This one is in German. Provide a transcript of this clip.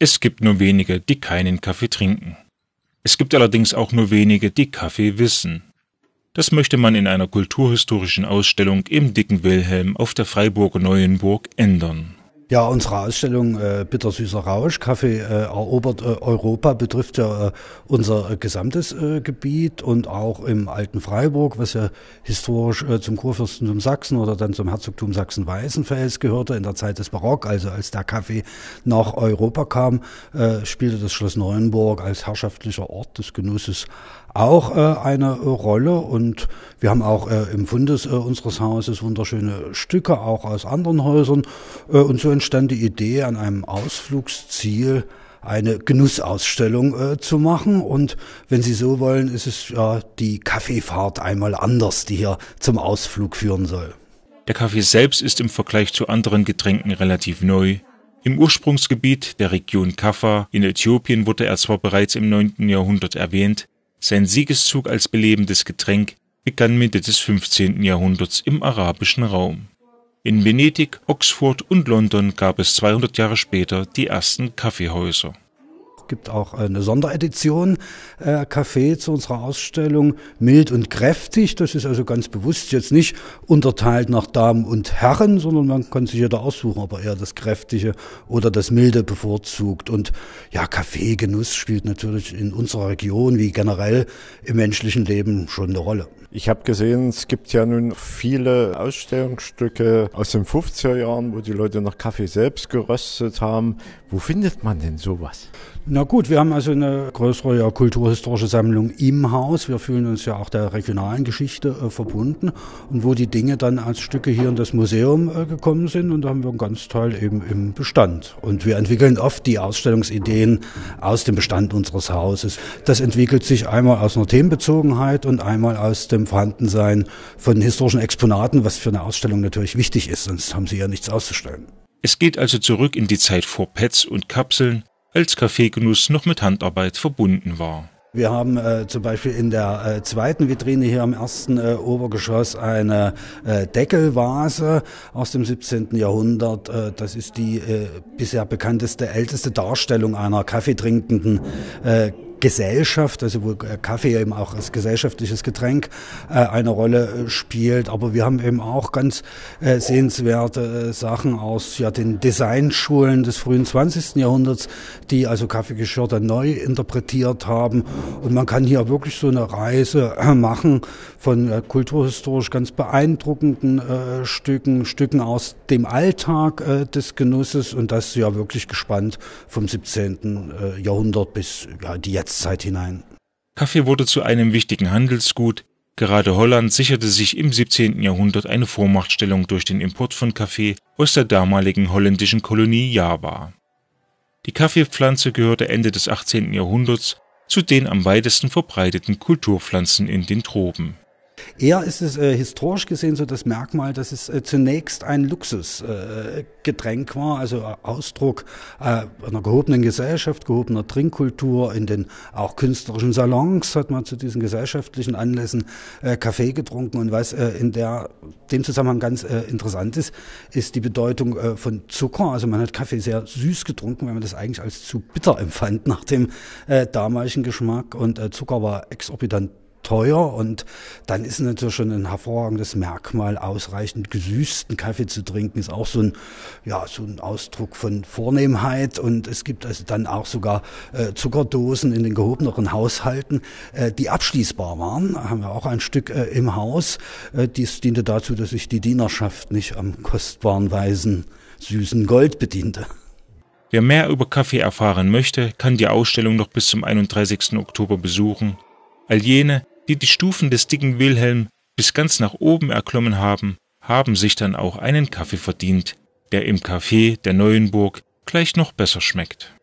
Es gibt nur wenige, die keinen Kaffee trinken. Es gibt allerdings auch nur wenige, die Kaffee wissen. Das möchte man in einer kulturhistorischen Ausstellung im Dicken Wilhelm auf der Freiburger Neuenburg ändern. Ja, unsere Ausstellung äh, Bittersüßer Rausch, Kaffee äh, erobert äh, Europa, betrifft ja äh, unser äh, gesamtes äh, Gebiet und auch im alten Freiburg, was ja historisch äh, zum Kurfürstentum Sachsen oder dann zum Herzogtum Sachsen-Weißenfels gehörte in der Zeit des Barock, also als der Kaffee nach Europa kam, äh, spielte das Schloss Neuenburg als herrschaftlicher Ort des Genusses auch äh, eine Rolle und wir haben auch äh, im Fundes äh, unseres Hauses wunderschöne Stücke, auch aus anderen Häusern äh, und so entstand die Idee, an einem Ausflugsziel eine Genussausstellung äh, zu machen. Und wenn Sie so wollen, ist es ja die Kaffeefahrt einmal anders, die hier zum Ausflug führen soll. Der Kaffee selbst ist im Vergleich zu anderen Getränken relativ neu. Im Ursprungsgebiet der Region Kaffa in Äthiopien wurde er zwar bereits im 9. Jahrhundert erwähnt, sein Siegeszug als belebendes Getränk begann Mitte des 15. Jahrhunderts im arabischen Raum. In Venedig, Oxford und London gab es 200 Jahre später die ersten Kaffeehäuser gibt auch eine Sonderedition äh, Kaffee zu unserer Ausstellung, mild und kräftig. Das ist also ganz bewusst jetzt nicht unterteilt nach Damen und Herren, sondern man kann sich jeder aussuchen, ob er eher das Kräftige oder das Milde bevorzugt. Und ja, Kaffeegenuss spielt natürlich in unserer Region wie generell im menschlichen Leben schon eine Rolle. Ich habe gesehen, es gibt ja nun viele Ausstellungsstücke aus den 50er Jahren, wo die Leute noch Kaffee selbst geröstet haben. Wo findet man denn sowas? Na, na gut, wir haben also eine größere ja, kulturhistorische Sammlung im Haus. Wir fühlen uns ja auch der regionalen Geschichte äh, verbunden und wo die Dinge dann als Stücke hier in das Museum äh, gekommen sind und da haben wir einen ganz Teil eben im Bestand. Und wir entwickeln oft die Ausstellungsideen aus dem Bestand unseres Hauses. Das entwickelt sich einmal aus einer Themenbezogenheit und einmal aus dem Vorhandensein von historischen Exponaten, was für eine Ausstellung natürlich wichtig ist, sonst haben sie ja nichts auszustellen. Es geht also zurück in die Zeit vor Pets und Kapseln, als Kaffeegenuss noch mit Handarbeit verbunden war. Wir haben äh, zum Beispiel in der äh, zweiten Vitrine hier am ersten äh, Obergeschoss eine äh, Deckelvase aus dem 17. Jahrhundert. Äh, das ist die äh, bisher bekannteste, älteste Darstellung einer kaffeetrinkenden äh, Gesellschaft, also wo Kaffee eben auch als gesellschaftliches Getränk äh, eine Rolle äh, spielt. Aber wir haben eben auch ganz äh, sehenswerte Sachen aus ja, den Designschulen des frühen 20. Jahrhunderts, die also Kaffeegeschirr dann neu interpretiert haben. Und man kann hier wirklich so eine Reise machen von kulturhistorisch ganz beeindruckenden Stücken, Stücken aus dem Alltag des Genusses und das ja wirklich gespannt vom 17. Jahrhundert bis ja, die jetzt Jetztzeit hinein. Kaffee wurde zu einem wichtigen Handelsgut. Gerade Holland sicherte sich im 17. Jahrhundert eine Vormachtstellung durch den Import von Kaffee aus der damaligen holländischen Kolonie Java. Die Kaffeepflanze gehörte Ende des 18. Jahrhunderts zu den am weitesten verbreiteten Kulturpflanzen in den Tropen Eher ist es äh, historisch gesehen so das Merkmal, dass es äh, zunächst ein Luxusgetränk äh, war, also äh, Ausdruck äh, einer gehobenen Gesellschaft, gehobener Trinkkultur. In den auch künstlerischen Salons hat man zu diesen gesellschaftlichen Anlässen äh, Kaffee getrunken. Und was äh, in der, dem Zusammenhang ganz äh, interessant ist, ist die Bedeutung äh, von Zucker. Also man hat Kaffee sehr süß getrunken, weil man das eigentlich als zu bitter empfand nach dem äh, damaligen Geschmack. Und äh, Zucker war exorbitant teuer und dann ist natürlich schon ein hervorragendes Merkmal, ausreichend gesüßten Kaffee zu trinken, ist auch so ein, ja, so ein Ausdruck von Vornehmheit und es gibt also dann auch sogar äh, Zuckerdosen in den gehobeneren Haushalten, äh, die abschließbar waren, haben wir auch ein Stück äh, im Haus, äh, dies diente dazu, dass sich die Dienerschaft nicht am kostbaren Weisen süßen Gold bediente. Wer mehr über Kaffee erfahren möchte, kann die Ausstellung noch bis zum 31. Oktober besuchen. All jene, die die Stufen des dicken Wilhelm bis ganz nach oben erklommen haben, haben sich dann auch einen Kaffee verdient, der im Café der Neuenburg gleich noch besser schmeckt